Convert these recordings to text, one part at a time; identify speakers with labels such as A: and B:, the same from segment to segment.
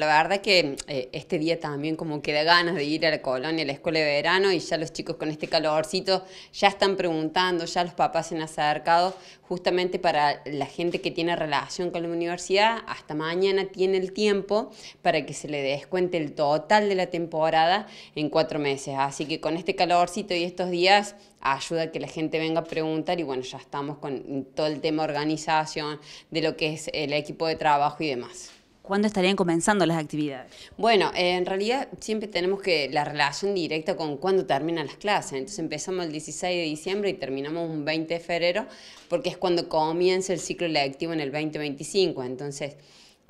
A: La verdad que eh, este día también como que da ganas de ir a la colonia, a la escuela de verano y ya los chicos con este calorcito ya están preguntando, ya los papás se han acercado justamente para la gente que tiene relación con la universidad, hasta mañana tiene el tiempo para que se le descuente el total de la temporada en cuatro meses. Así que con este calorcito y estos días ayuda a que la gente venga a preguntar y bueno, ya estamos con todo el tema organización de lo que es el equipo de trabajo y demás.
B: ¿Cuándo estarían comenzando las
A: actividades? Bueno, eh, en realidad siempre tenemos que la relación directa con cuándo terminan las clases. Entonces empezamos el 16 de diciembre y terminamos un 20 de febrero, porque es cuando comienza el ciclo lectivo en el 2025. Entonces,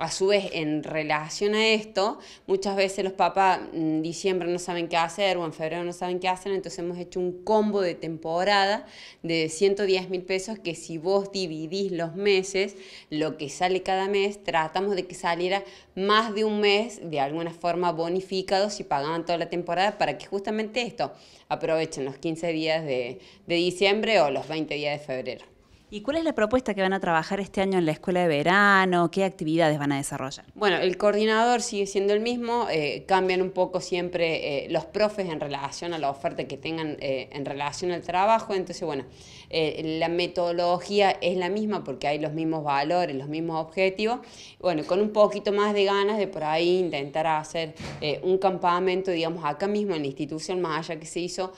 A: a su vez, en relación a esto, muchas veces los papás en mm, diciembre no saben qué hacer o en febrero no saben qué hacer, entonces hemos hecho un combo de temporada de 110 mil pesos que si vos dividís los meses, lo que sale cada mes, tratamos de que saliera más de un mes de alguna forma bonificado si pagaban toda la temporada para que justamente esto aprovechen los 15 días de, de diciembre o los 20 días de febrero. ¿Y cuál es la propuesta
B: que van a trabajar este año en la escuela de verano? ¿Qué actividades van a desarrollar?
A: Bueno, el coordinador sigue siendo el mismo, eh, cambian un poco siempre eh, los profes en relación a la oferta que tengan eh, en relación al trabajo, entonces bueno, la metodología es la misma porque hay los mismos valores, los mismos objetivos, bueno, con un poquito más de ganas de por ahí intentar hacer un campamento, digamos, acá mismo en la institución más allá que se hizo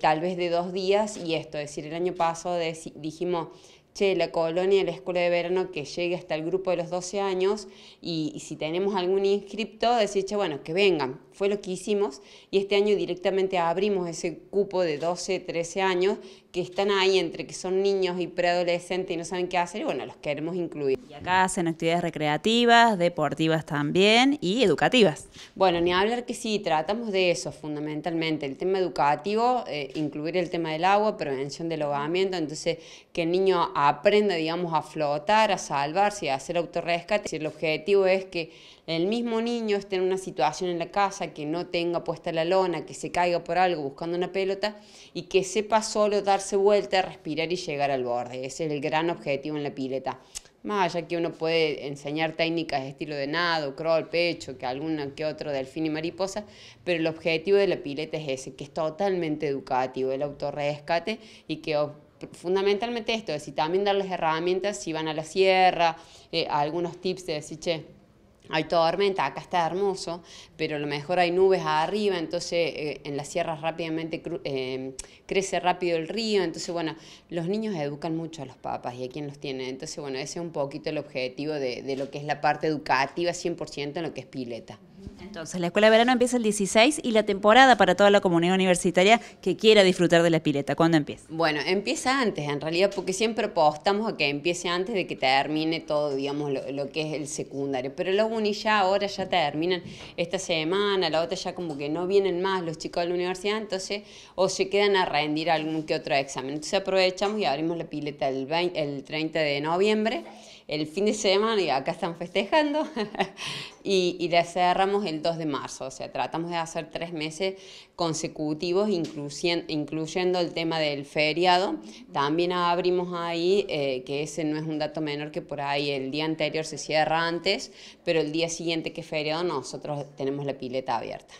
A: tal vez de dos días y esto, es decir, el año pasado dijimos che, la colonia de la escuela de verano que llegue hasta el grupo de los 12 años y, si tenemos algún inscripto, decir, che, bueno, que vengan. Fue lo que hicimos y este año directamente abrimos ese cupo de 12, 13 años que están ahí entre que son niños y preadolescentes y no saben qué hacer y bueno, los queremos incluir. Y acá hacen actividades recreativas, deportivas también y educativas. Bueno, ni hablar que sí, tratamos de eso fundamentalmente, el tema educativo, eh, incluir el tema del agua, prevención del ahogamiento, entonces que el niño aprenda, digamos, a flotar, a salvarse, a hacer autorrescate. El objetivo es que el mismo niño esté en una situación en la casa que no tenga puesta la lona, que se caiga por algo buscando una pelota y que sepa solo darse vuelta, respirar y llegar al borde. Ese es el gran objetivo en la pileta. Más allá que uno puede enseñar técnicas de estilo de nado, crawl, pecho, que alguna que otro delfín y mariposa, pero el objetivo de la pileta es ese, que es totalmente educativo, el autorrescate y que fundamentalmente esto, es decir, también darles herramientas si van a la sierra, eh, algunos tips de decir, che, hay tormenta, acá está hermoso, pero a lo mejor hay nubes arriba, entonces eh, en las sierras rápidamente eh, crece rápido el río, entonces bueno, los niños educan mucho a los papás y a quien los tiene, entonces bueno, ese es un poquito el objetivo de, de lo que es la parte educativa 100% en lo que es pileta.
B: Entonces, la escuela de verano empieza el 16 y la temporada para toda la comunidad universitaria que quiera disfrutar de la pileta, ¿cuándo empieza?
A: Bueno, empieza antes en realidad, porque siempre apostamos a que empiece antes de que termine todo, digamos, lo, que es el secundario. Pero los uni ya ahora ya terminan esta semana, la otra ya como que no vienen más los chicos de la universidad, entonces o se quedan a rendir algún que otro examen. Entonces aprovechamos y abrimos la pileta el, el 30 de noviembre, el fin de semana, y acá están festejando, y, y la cerramos el 2 de marzo, o sea, tratamos de hacer tres meses consecutivos, incluyendo el tema del feriado. También abrimos ahí, eh, que ese no es un dato menor, que por ahí el día anterior se cierra antes, pero el día siguiente que es feriado nosotros tenemos la pileta abierta.